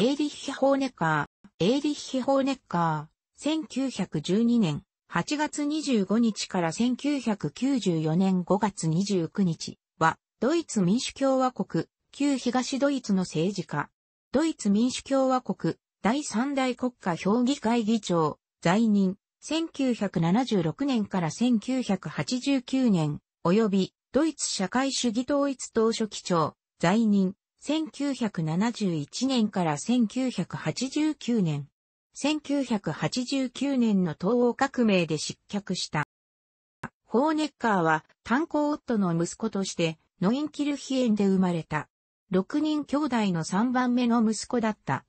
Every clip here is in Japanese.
エーリッヒ・ホーネッカー、エーリッヒ・ホーネッカー、1912年8月25日から1994年5月29日は、ドイツ民主共和国、旧東ドイツの政治家、ドイツ民主共和国、第三大国家評議会議長、在任、1976年から1989年、及び、ドイツ社会主義統一党書記長、在任、1971年から1989年。1989年の東欧革命で失脚した。ホーネッカーは炭鉱夫の息子としてノインキルヒエンで生まれた。6人兄弟の3番目の息子だった。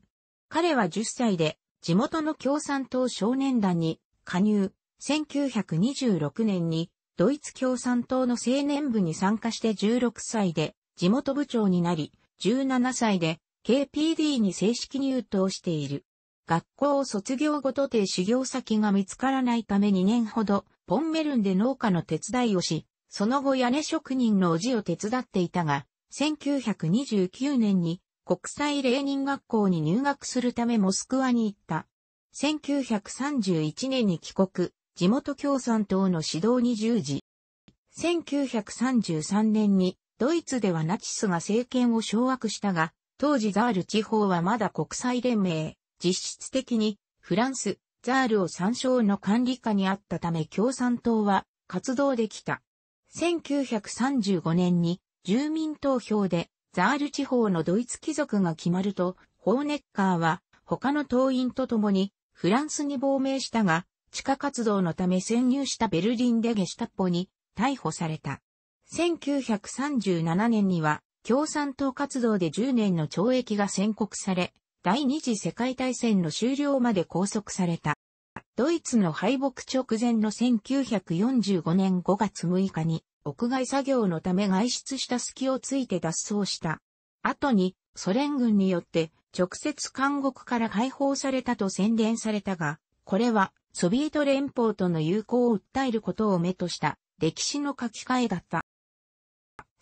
彼は10歳で地元の共産党少年団に加入。1926年にドイツ共産党の青年部に参加して16歳で地元部長になり、17歳で KPD に正式入党している。学校を卒業後とて修行先が見つからないため2年ほど、ポンメルンで農家の手伝いをし、その後屋根職人のおじを手伝っていたが、1929年に国際レーニン学校に入学するためモスクワに行った。1931年に帰国、地元共産党の指導に従事。1933年にドイツではナチスが政権を掌握したが、当時ザール地方はまだ国際連盟、実質的にフランス、ザールを参照の管理下にあったため共産党は活動できた。1935年に住民投票でザール地方のドイツ貴族が決まると、ホーネッカーは他の党員と共にフランスに亡命したが、地下活動のため潜入したベルリンでゲシュタッポに逮捕された。1937年には共産党活動で10年の懲役が宣告され、第二次世界大戦の終了まで拘束された。ドイツの敗北直前の1945年5月6日に屋外作業のため外出した隙をついて脱走した。後にソ連軍によって直接監獄から解放されたと宣伝されたが、これはソビエト連邦との友好を訴えることを目とした歴史の書き換えだった。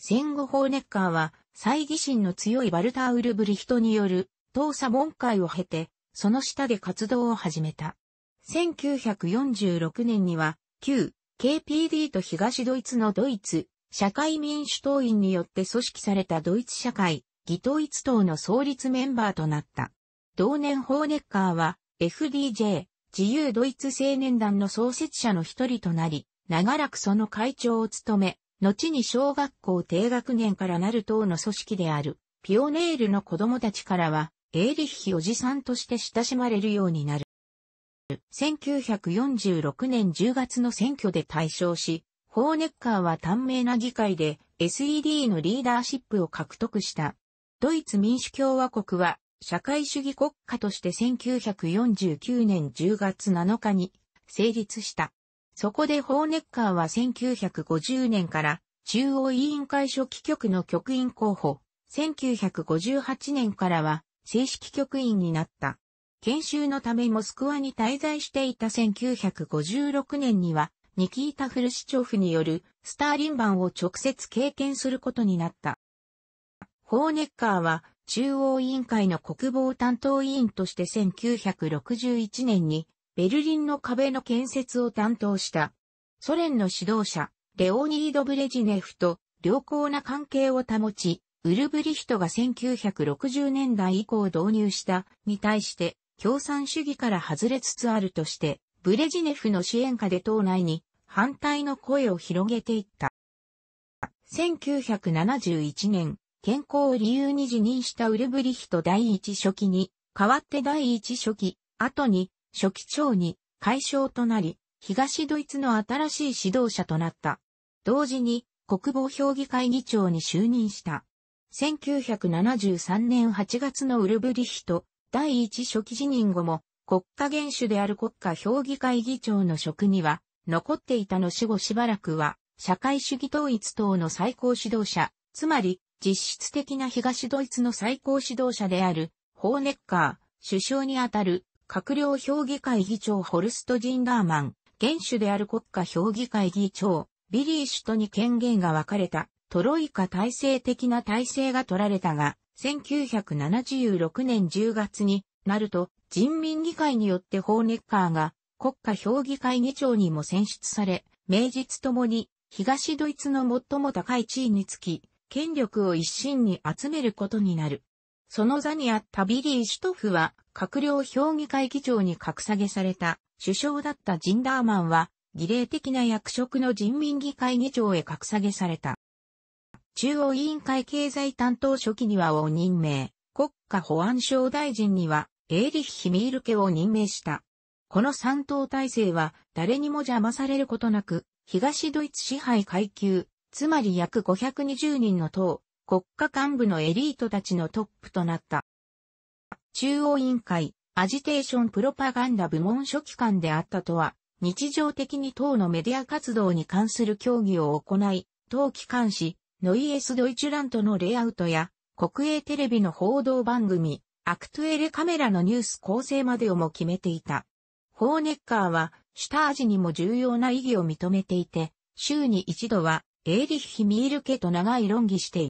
戦後ホーネッカーは、猜疑心の強いバルター・ウルブリヒトによる、当査問会を経て、その下で活動を始めた。1946年には、旧 KPD と東ドイツのドイツ、社会民主党員によって組織されたドイツ社会、義統一党の創立メンバーとなった。同年ホーネッカーは、FDJ、自由ドイツ青年団の創設者の一人となり、長らくその会長を務め、後に小学校低学年からなる党の組織である、ピオネールの子供たちからは、エーリッヒおじさんとして親しまれるようになる。1946年10月の選挙で大勝し、ホーネッカーは短命な議会で SED のリーダーシップを獲得した。ドイツ民主共和国は社会主義国家として1949年10月7日に成立した。そこでホーネッカーは1950年から中央委員会初期局の局員候補、1958年からは正式局員になった。研修のためモスクワに滞在していた1956年には、ニキータ・フルシチョフによるスターリン版を直接経験することになった。ホーネッカーは中央委員会の国防担当委員として1961年にベルリンの壁の建設を担当した。ソ連の指導者、レオニード・ブレジネフと良好な関係を保ち、ウルブリヒトが1960年代以降導入したに対して共産主義から外れつつあるとして、ブレジネフの支援下で党内に反対の声を広げていった。1971年、健康を理由に辞任したウルブリヒト第一書記に、代わって第一書記、後に初期長に解消となり、東ドイツの新しい指導者となった。同時に国防評議会議長に就任した。1973年8月のウルブリヒト第一初期辞任後も国家元首である国家評議会議長の職には残っていたの死後しばらくは社会主義統一党の最高指導者、つまり実質的な東ドイツの最高指導者であるホーネッカー首相にあたる閣僚評議会議長ホルスト・ジンダーマン、元首である国家評議会議長、ビリー氏とに権限が分かれた、トロイカ体制的な体制が取られたが、1976年10月になると、人民議会によってホーネッカーが国家評議会議長にも選出され、名実ともに東ドイツの最も高い地位につき、権力を一身に集めることになる。その座にあったビリー・シュトフは閣僚評議会議長に格下げされた首相だったジンダーマンは、儀礼的な役職の人民議会議長へ格下げされた。中央委員会経済担当書記にはを任命、国家保安省大臣にはエーリッヒ・ミール家を任命した。この三党体制は誰にも邪魔されることなく、東ドイツ支配階級、つまり約520人の党、国家幹部のエリートたちのトップとなった。中央委員会、アジテーションプロパガンダ部門書記官であったとは、日常的に党のメディア活動に関する協議を行い、党機関紙、ノイエス・ドイチュラントのレイアウトや、国営テレビの報道番組、アクトゥエレカメラのニュース構成までをも決めていた。ホーネッカーは、シュタージにも重要な意義を認めていて、週に一度は、エーリッヒ・ミール家と長い論議してい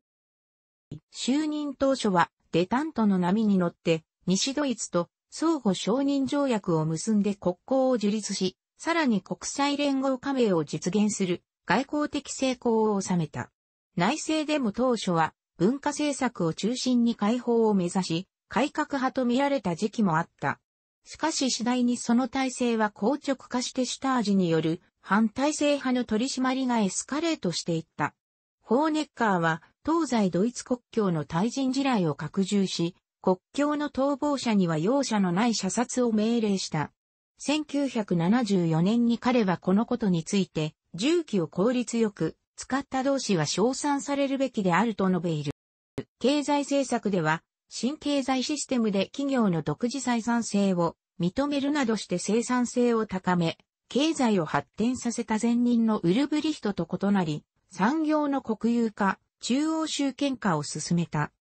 る。就任当初は、デタントの波に乗って、西ドイツと相互承認条約を結んで国交を樹立し、さらに国際連合加盟を実現する外交的成功を収めた。内政でも当初は文化政策を中心に解放を目指し、改革派と見られた時期もあった。しかし次第にその体制は硬直化して下味による反体制派の取り締まりがエスカレートしていった。ホーネッカーは東西ドイツ国境の対人地雷を拡充し、国境の逃亡者には容赦のない射殺を命令した。1974年に彼はこのことについて、銃器を効率よく使った同士は称賛されるべきであると述べいる。経済政策では、新経済システムで企業の独自採算性を認めるなどして生産性を高め、経済を発展させた前任のウルブリヒトと異なり、産業の国有化、中央集権化を進めた。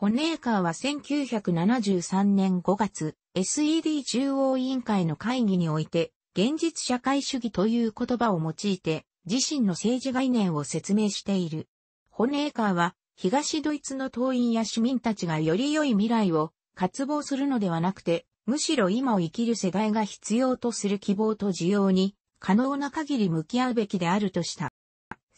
ホネーカーは1973年5月、SED 中央委員会の会議において、現実社会主義という言葉を用いて、自身の政治概念を説明している。ホネーカーは、東ドイツの党員や市民たちがより良い未来を渇望するのではなくて、むしろ今を生きる世代が必要とする希望と需要に、可能な限り向き合うべきであるとした。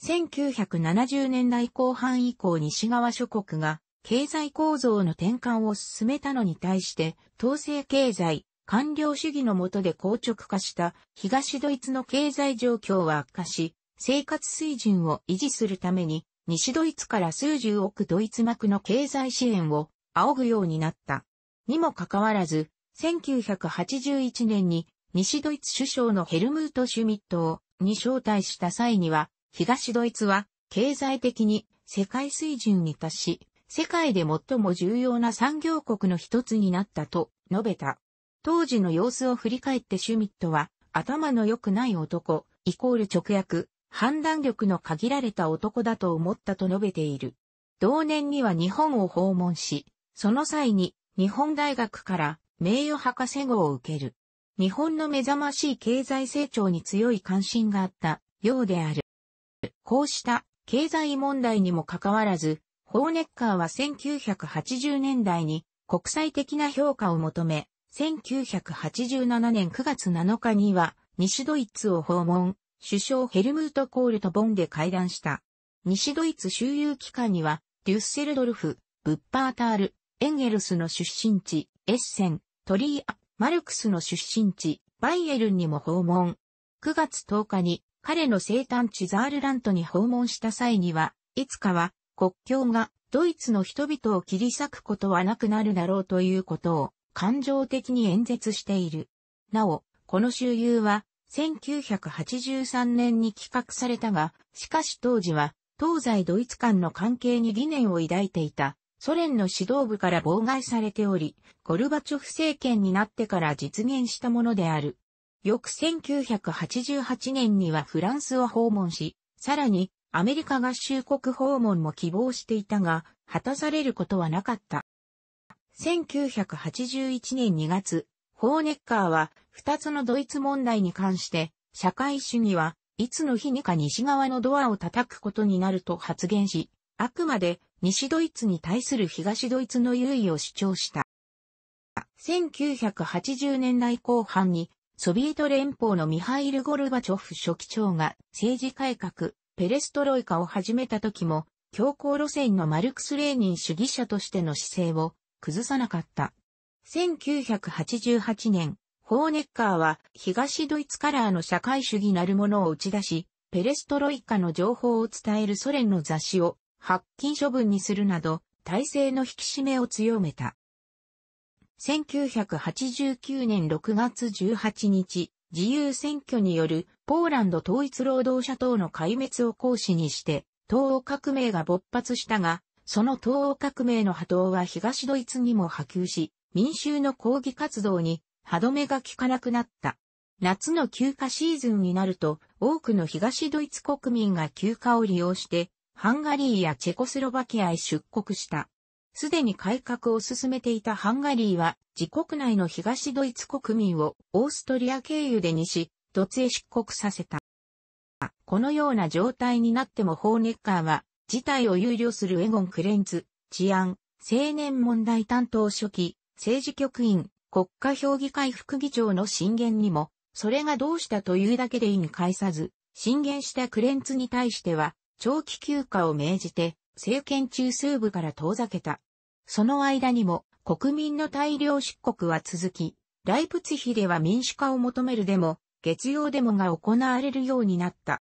1970年代後半以降西側諸国が経済構造の転換を進めたのに対して、統制経済、官僚主義の下で硬直化した東ドイツの経済状況は悪化し、生活水準を維持するために、西ドイツから数十億ドイツ幕の経済支援を仰ぐようになった。にもかかわらず、1981年に西ドイツ首相のヘルムート・シュミットに招待した際には、東ドイツは経済的に世界水準に達し、世界で最も重要な産業国の一つになったと述べた。当時の様子を振り返ってシュミットは、頭の良くない男、イコール直訳、判断力の限られた男だと思ったと述べている。同年には日本を訪問し、その際に日本大学から名誉博士号を受ける。日本の目覚ましい経済成長に強い関心があったようである。こうした経済問題にもかかわらず、ホーネッカーは1980年代に国際的な評価を求め、1987年9月7日には西ドイツを訪問、首相ヘルムート・コールとボンで会談した。西ドイツ周遊期間には、デュッセルドルフ、ブッパータール、エンゲルスの出身地、エッセン、トリーア、マルクスの出身地、バイエルンにも訪問。9月10日に彼の生誕地ザールラントに訪問した際には、いつかは国境がドイツの人々を切り裂くことはなくなるだろうということを感情的に演説している。なお、この周遊は1983年に企画されたが、しかし当時は東西ドイツ間の関係に疑念を抱いていたソ連の指導部から妨害されており、ゴルバチョフ政権になってから実現したものである。翌1988年にはフランスを訪問し、さらにアメリカ合衆国訪問も希望していたが、果たされることはなかった。1981年2月、ホーネッカーは、二つのドイツ問題に関して、社会主義はいつの日にか西側のドアを叩くことになると発言し、あくまで西ドイツに対する東ドイツの優位を主張した。1980年代後半に、ソビエト連邦のミハイル・ゴルバチョフ書記長が政治改革、ペレストロイカを始めた時も、強硬路線のマルクス・レーニン主義者としての姿勢を崩さなかった。1988年、ホーネッカーは東ドイツカラーの社会主義なるものを打ち出し、ペレストロイカの情報を伝えるソ連の雑誌を発禁処分にするなど、体制の引き締めを強めた。1989年6月18日、自由選挙によるポーランド統一労働者党の壊滅を行使にして、東欧革命が勃発したが、その東欧革命の波動は東ドイツにも波及し、民衆の抗議活動に歯止めが効かなくなった。夏の休暇シーズンになると、多くの東ドイツ国民が休暇を利用して、ハンガリーやチェコスロバキアへ出国した。すでに改革を進めていたハンガリーは、自国内の東ドイツ国民をオーストリア経由で西、突へ出国させた。このような状態になってもホーネッカーは、事態を憂慮するエゴン・クレンズ、治安、青年問題担当書記、政治局員、国家評議会副議長の進言にも、それがどうしたというだけで意に介さず、進言したクレンツに対しては、長期休暇を命じて、政権中枢部から遠ざけた。その間にも、国民の大量出国は続き、ライプツヒでは民主化を求めるでも、月曜デモが行われるようになった。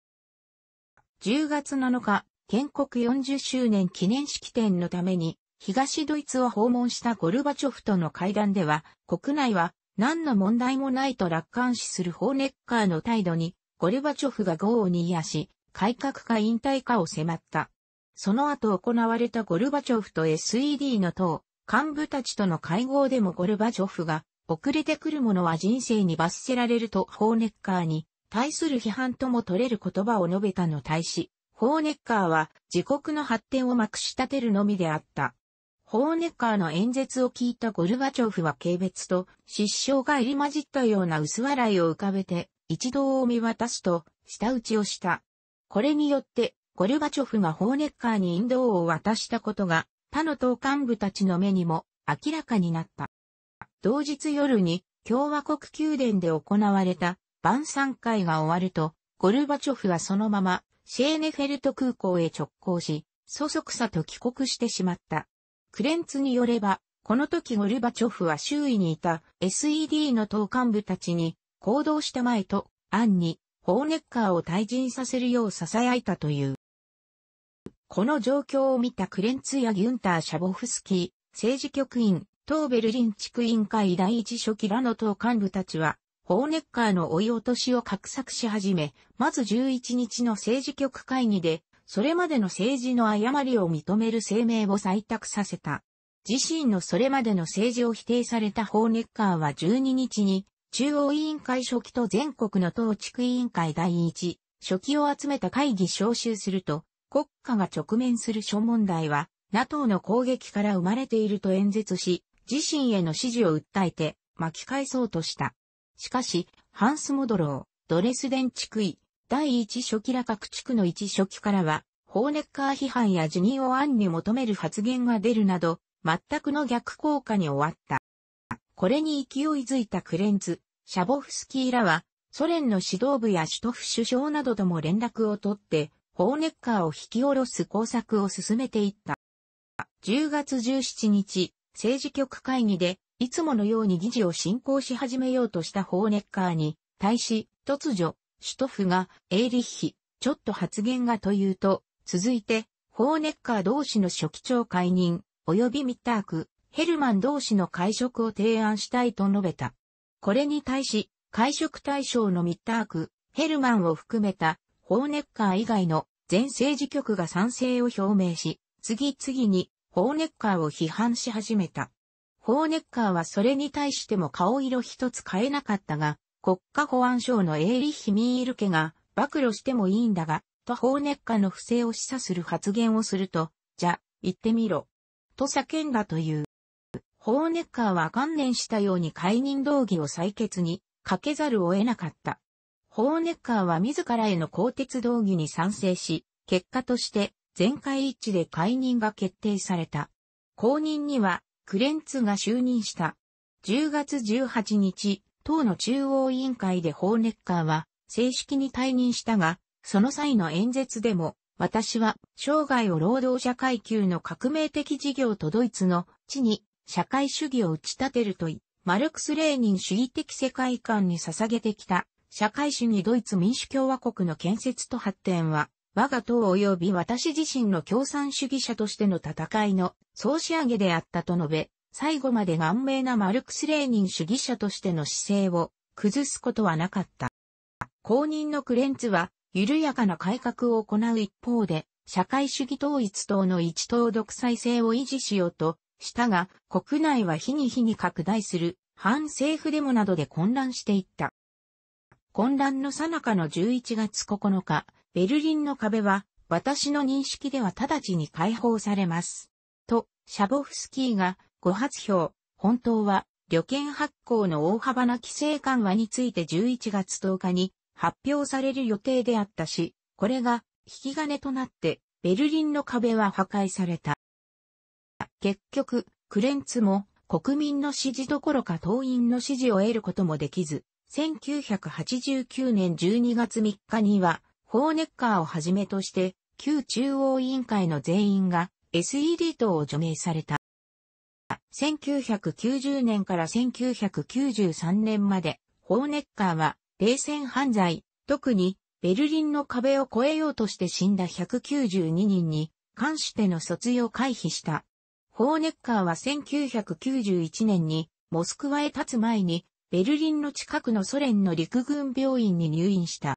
10月7日、建国40周年記念式典のために、東ドイツを訪問したゴルバチョフとの会談では、国内は何の問題もないと楽観視するホーネッカーの態度に、ゴルバチョフが豪を煮やし、改革か引退かを迫った。その後行われたゴルバチョフと SED の党、幹部たちとの会合でもゴルバチョフが遅れてくる者は人生に罰せられるとホーネッカーに対する批判とも取れる言葉を述べたの対し、ホーネッカーは自国の発展をまくし立てるのみであった。ホーネッカーの演説を聞いたゴルバチョフは軽蔑と失笑が入り混じったような薄笑いを浮かべて一同を見渡すと舌打ちをした。これによってゴルバチョフがホーネッカーに引導を渡したことが他の党幹部たちの目にも明らかになった。同日夜に共和国宮殿で行われた晩餐会が終わると、ゴルバチョフはそのままシェーネフェルト空港へ直行し、そそくさと帰国してしまった。クレンツによれば、この時ゴルバチョフは周囲にいた SED の党幹部たちに行動した前と、暗にホーネッカーを退陣させるよう囁いたという。この状況を見たクレンツやギュンター・シャボフスキー、政治局員、ーベルリン地区委員会第一書記らの党幹部たちは、ホーネッカーの追い落としを画策し始め、まず11日の政治局会議で、それまでの政治の誤りを認める声明を採択させた。自身のそれまでの政治を否定されたホーネッカーは12日に、中央委員会初期と全国の党地区委員会第一、初期を集めた会議招集すると、国家が直面する諸問題は、NATO の攻撃から生まれていると演説し、自身への支持を訴えて巻き返そうとした。しかし、ハンス・モドロー、ドレスデン地区位、第一初期ら各地区の一初期からは、ホーネッカー批判や辞任を案に求める発言が出るなど、全くの逆効果に終わった。これに勢いづいたクレンズ、シャボフスキーらは、ソ連の指導部やシュトフ首相などとも連絡を取って、ホーネッカーを引き下ろす工作を進めていった。10月17日、政治局会議で、いつものように議事を進行し始めようとしたホーネッカーに、対し、突如、シュトフが、エーリッヒ、ちょっと発言がというと、続いて、ホーネッカー同士の書記長解任、及びミッターク、ヘルマン同士の会食を提案したいと述べた。これに対し、会食対象のミッターク、ヘルマンを含めた、ホーネッカー以外の全政治局が賛成を表明し、次々にホーネッカーを批判し始めた。ホーネッカーはそれに対しても顔色一つ変えなかったが、国家保安省のエ利。リヒ・ミール家が暴露してもいいんだが、とホーネッカーの不正を示唆する発言をすると、じゃ、行ってみろ。と叫んだという。ホーネッカーは観念したように解任動議を採決にかけざるを得なかった。ホーネッカーは自らへの更迭動議に賛成し、結果として全会一致で解任が決定された。後任には、クレンツが就任した。10月18日、党の中央委員会でホーネッカーは、正式に退任したが、その際の演説でも、私は、生涯を労働者階級の革命的事業とドイツの地に、社会主義を打ち立てるとい、マルクス・レーニン主義的世界観に捧げてきた、社会主義ドイツ民主共和国の建設と発展は、我が党及び私自身の共産主義者としての戦いの総仕上げであったと述べ、最後まで顔明なマルクス・レーニン主義者としての姿勢を崩すことはなかった。公認のクレンツは、緩やかな改革を行う一方で、社会主義統一党の一党独裁制を維持しようとしたが、国内は日に日に拡大する反政府デモなどで混乱していった。混乱の最中の11月9日、ベルリンの壁は、私の認識では直ちに解放されます。と、シャボフスキーが、ご発表、本当は、旅券発行の大幅な規制緩和について11月10日に発表される予定であったし、これが引き金となってベルリンの壁は破壊された。結局、クレンツも国民の支持どころか党員の支持を得ることもできず、1989年12月3日にはホーネッカーをはじめとして、旧中央委員会の全員が SED 等を除名された。1990年から1993年まで、ホーネッカーは、冷戦犯罪、特に、ベルリンの壁を越えようとして死んだ192人に、関しての卒業回避した。ホーネッカーは1991年に、モスクワへ立つ前に、ベルリンの近くのソ連の陸軍病院に入院した。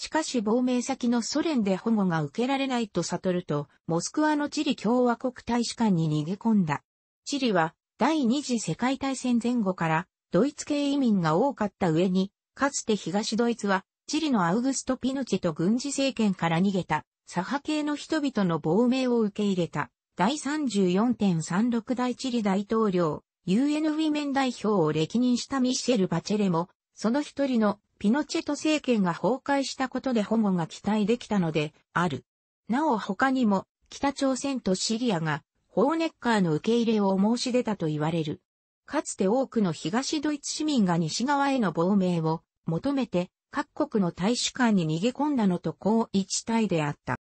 しかし亡命先のソ連で保護が受けられないと悟ると、モスクワのチリ共和国大使館に逃げ込んだ。チリは第二次世界大戦前後からドイツ系移民が多かった上に、かつて東ドイツはチリのアウグスト・ピノチェと軍事政権から逃げた左派系の人々の亡命を受け入れた第34.36代チリ大統領 UN ウィメン代表を歴任したミシェル・バチェレもその一人のピノチェト政権が崩壊したことで保護が期待できたのである。なお他にも北朝鮮とシリアがホーネッカーの受け入れを申し出たと言われる。かつて多くの東ドイツ市民が西側への亡命を求めて各国の大使館に逃げ込んだのと高一体であった。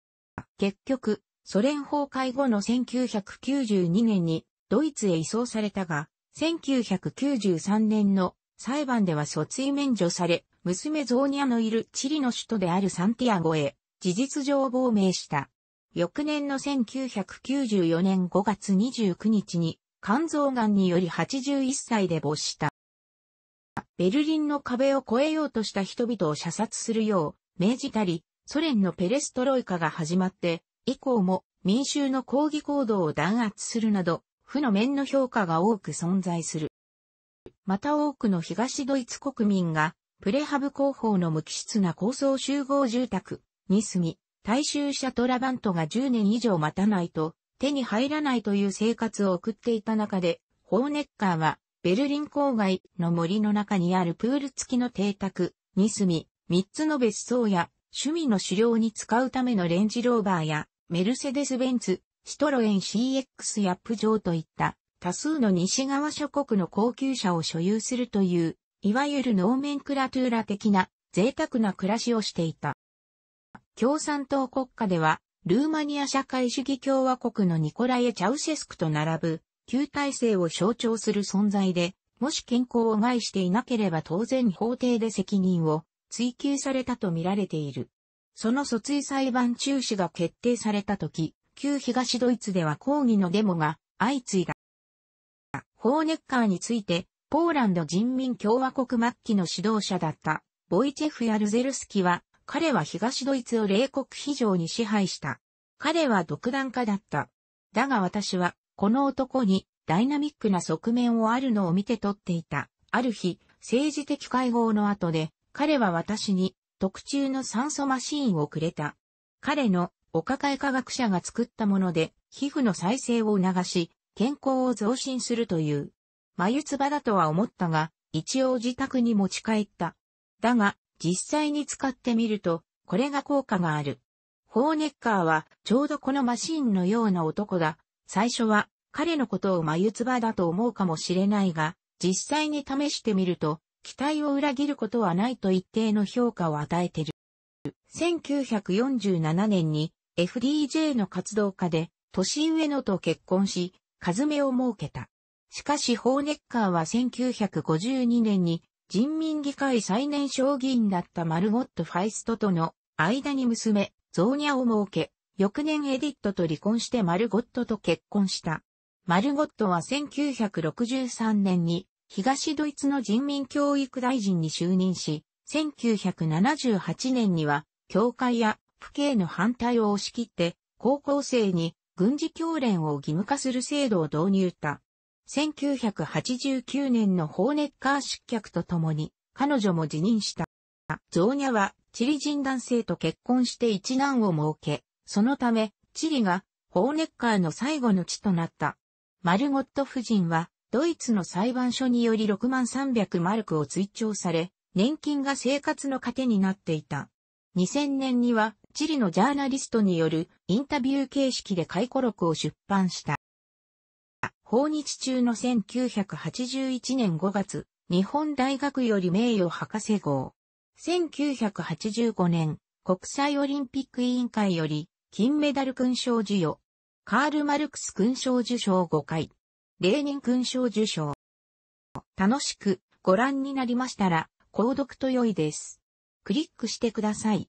結局、ソ連崩壊後の1992年にドイツへ移送されたが、1993年の裁判では訴追免除され、娘ゾーニアのいるチリの首都であるサンティアゴへ、事実上亡命した。翌年の1994年5月29日に、肝臓癌により81歳で没した。ベルリンの壁を越えようとした人々を射殺するよう命じたり、ソ連のペレストロイカが始まって、以降も民衆の抗議行動を弾圧するなど、負の面の評価が多く存在する。また多くの東ドイツ国民が、プレハブ工法の無機質な高層集合住宅に住み、大衆車トラバントが10年以上待たないと手に入らないという生活を送っていた中で、ホーネッカーはベルリン郊外の森の中にあるプール付きの邸宅に住み、3つの別荘や趣味の狩猟に使うためのレンジローバーやメルセデス・ベンツ、シトロエン CX やプジョーといった多数の西側諸国の高級車を所有するという、いわゆるノーメンクラトゥーラ的な贅沢な暮らしをしていた。共産党国家では、ルーマニア社会主義共和国のニコラエ・チャウシェスクと並ぶ、旧体制を象徴する存在で、もし健康を害していなければ当然法廷で責任を追及されたと見られている。その訴追裁判中止が決定された時、旧東ドイツでは抗議のデモが相次いだ。ホーネッカーについて、ポーランド人民共和国末期の指導者だったボイチェフ・ヤルゼルスキは、彼は東ドイツを冷酷非常に支配した。彼は独断家だった。だが私は、この男にダイナミックな側面をあるのを見て取っていた。ある日、政治的会合の後で、彼は私に特注の酸素マシーンをくれた。彼のお抱え科学者が作ったもので、皮膚の再生を促し、健康を増進するという。眉唾だとは思ったが、一応自宅に持ち帰った。だが、実際に使ってみると、これが効果がある。ホーネッカーは、ちょうどこのマシーンのような男だ。最初は、彼のことを眉唾だと思うかもしれないが、実際に試してみると、期待を裏切ることはないと一定の評価を与えてる。1947年に FDJ の活動家で年上野と結婚し、数目を設けた。しかしホーネッカーは1952年に人民議会最年少議員だったマルゴット・ファイストとの間に娘、ゾーニャを設け、翌年エディットと離婚してマルゴットと結婚した。マルゴットは1963年に東ドイツの人民教育大臣に就任し、1978年には教会や父兄の反対を押し切って高校生に軍事教練を義務化する制度を導入た。1989年のホーネッカー失脚とともに、彼女も辞任した。ゾーニャは、チリ人男性と結婚して一難を設け、そのため、チリが、ホーネッカーの最後の地となった。マルゴット夫人は、ドイツの裁判所により6万300マルクを追徴され、年金が生活の糧になっていた。2000年には、チリのジャーナリストによるインタビュー形式で回顧録を出版した。訪日中の1981年5月、日本大学より名誉博士号。1985年、国際オリンピック委員会より金メダル勲章授与。カール・マルクス勲章受賞5回。レーニン勲章受賞。楽しくご覧になりましたら、購読と良いです。クリックしてください。